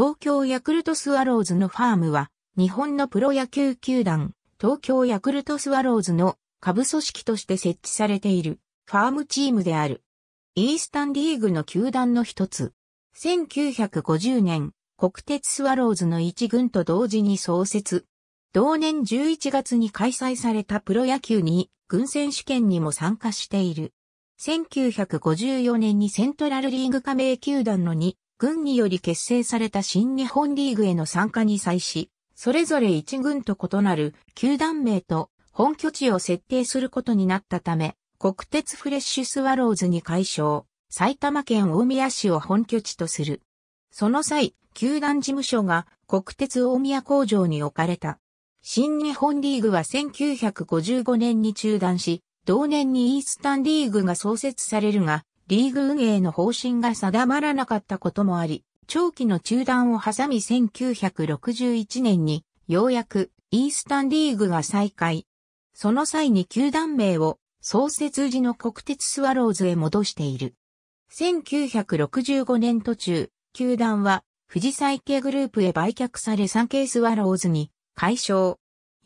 東京ヤクルトスワローズのファームは、日本のプロ野球球団、東京ヤクルトスワローズの下部組織として設置されているファームチームである。イースタンリーグの球団の一つ。1950年、国鉄スワローズの一軍と同時に創設。同年11月に開催されたプロ野球に軍選手権にも参加している。1954年にセントラルリーグ加盟球団の2軍により結成された新日本リーグへの参加に際し、それぞれ一軍と異なる球団名と本拠地を設定することになったため、国鉄フレッシュスワローズに解消、埼玉県大宮市を本拠地とする。その際、球団事務所が国鉄大宮工場に置かれた。新日本リーグは1955年に中断し、同年にイースタンリーグが創設されるが、リーグ運営の方針が定まらなかったこともあり、長期の中断を挟み1961年に、ようやくイースタンリーグが再開。その際に球団名を創設時の国鉄スワローズへ戻している。1965年途中、球団は富士再系グループへ売却され産経スワローズに解消。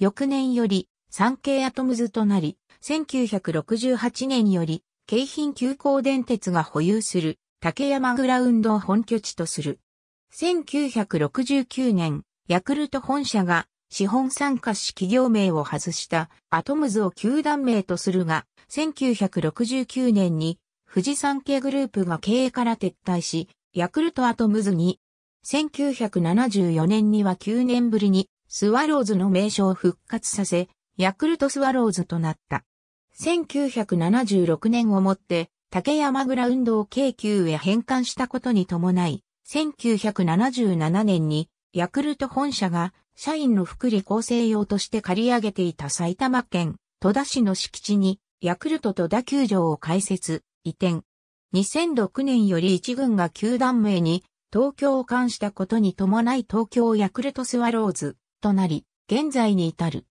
翌年より産経アトムズとなり、1968年より京浜急行電鉄が保有する竹山グラウンドを本拠地とする。1969年、ヤクルト本社が資本参加し企業名を外したアトムズを球団名とするが、1969年に富士山系グループが経営から撤退し、ヤクルトアトムズに、1974年には9年ぶりにスワローズの名称を復活させ、ヤクルトスワローズとなった。1976年をもって竹山倉運動京急へ返還したことに伴い、1977年にヤクルト本社が社員の福利厚生用として借り上げていた埼玉県戸田市の敷地にヤクルト戸田球場を開設、移転。2006年より一軍が球団名に東京を冠したことに伴い東京ヤクルトスワローズとなり、現在に至る。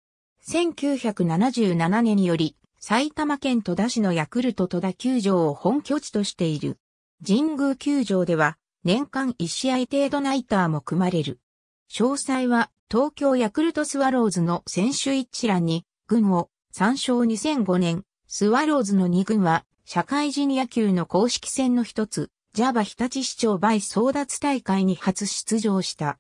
1977年より埼玉県戸田市のヤクルト戸田球場を本拠地としている。神宮球場では年間1試合程度ナイターも組まれる。詳細は東京ヤクルトスワローズの選手一覧に、軍を参照2005年、スワローズの2軍は社会人野球の公式戦の一つ、ジャバ日立市長バイ争奪大会に初出場した。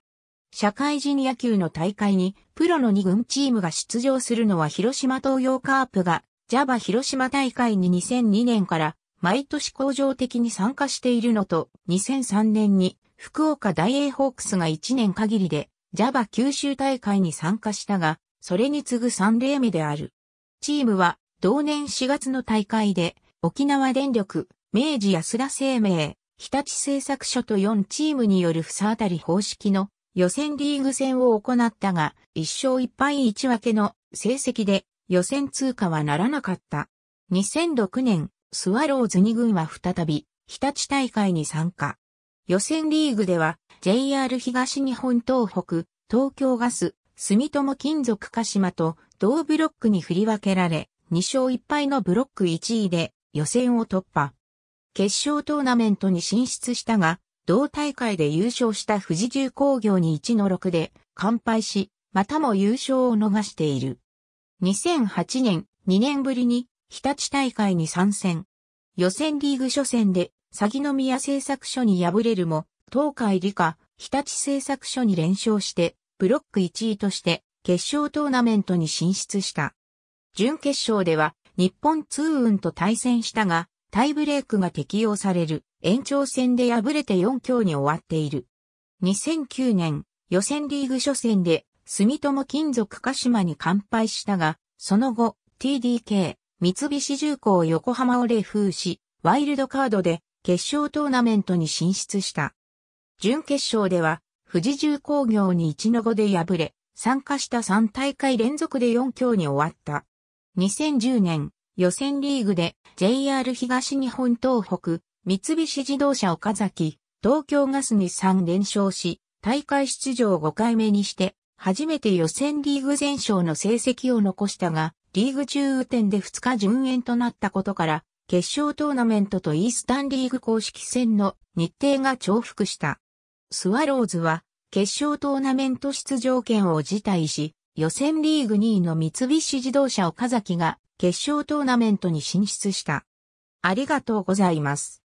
社会人野球の大会にプロの2軍チームが出場するのは広島東洋カープが JAVA 広島大会に2002年から毎年恒常的に参加しているのと、2003年に福岡大英ホークスが1年限りで JAVA 九州大会に参加したが、それに次ぐ3例目である。チームは同年4月の大会で沖縄電力、明治安田生命、日立製作所と4チームによるふさあたり方式の予選リーグ戦を行ったが、1勝1敗1分けの成績で予選通過はならなかった。2006年、スワローズ2軍は再び、日立大会に参加。予選リーグでは、JR 東日本東北、東京ガス、住友金属鹿島と同ブロックに振り分けられ、2勝1敗のブロック1位で予選を突破。決勝トーナメントに進出したが、同大会で優勝した富士重工業に1の6で完敗し、またも優勝を逃している。2008年、2年ぶりに日立大会に参戦。予選リーグ初戦で、詐欺の宮製作所に敗れるも、東海理科、日立製作所に連勝して、ブロック1位として決勝トーナメントに進出した。準決勝では日本通運と対戦したが、タイブレークが適用される延長戦で敗れて4強に終わっている。2009年予選リーグ初戦で住友金属鹿島に乾杯したが、その後、TDK、三菱重工横浜を冷風し、ワイルドカードで決勝トーナメントに進出した。準決勝では、富士重工業に一の五で敗れ、参加した3大会連続で4強に終わった。2010年、予選リーグで JR 東日本東北、三菱自動車岡崎、東京ガスに3連勝し、大会出場5回目にして初めて予選リーグ全勝の成績を残したが、リーグ中雨天で2日順延となったことから、決勝トーナメントとイースタンリーグ公式戦の日程が重複した。スワローズは、決勝トーナメント出場権を辞退し、予選リーグ2位の三菱自動車岡崎が決勝トーナメントに進出した。ありがとうございます。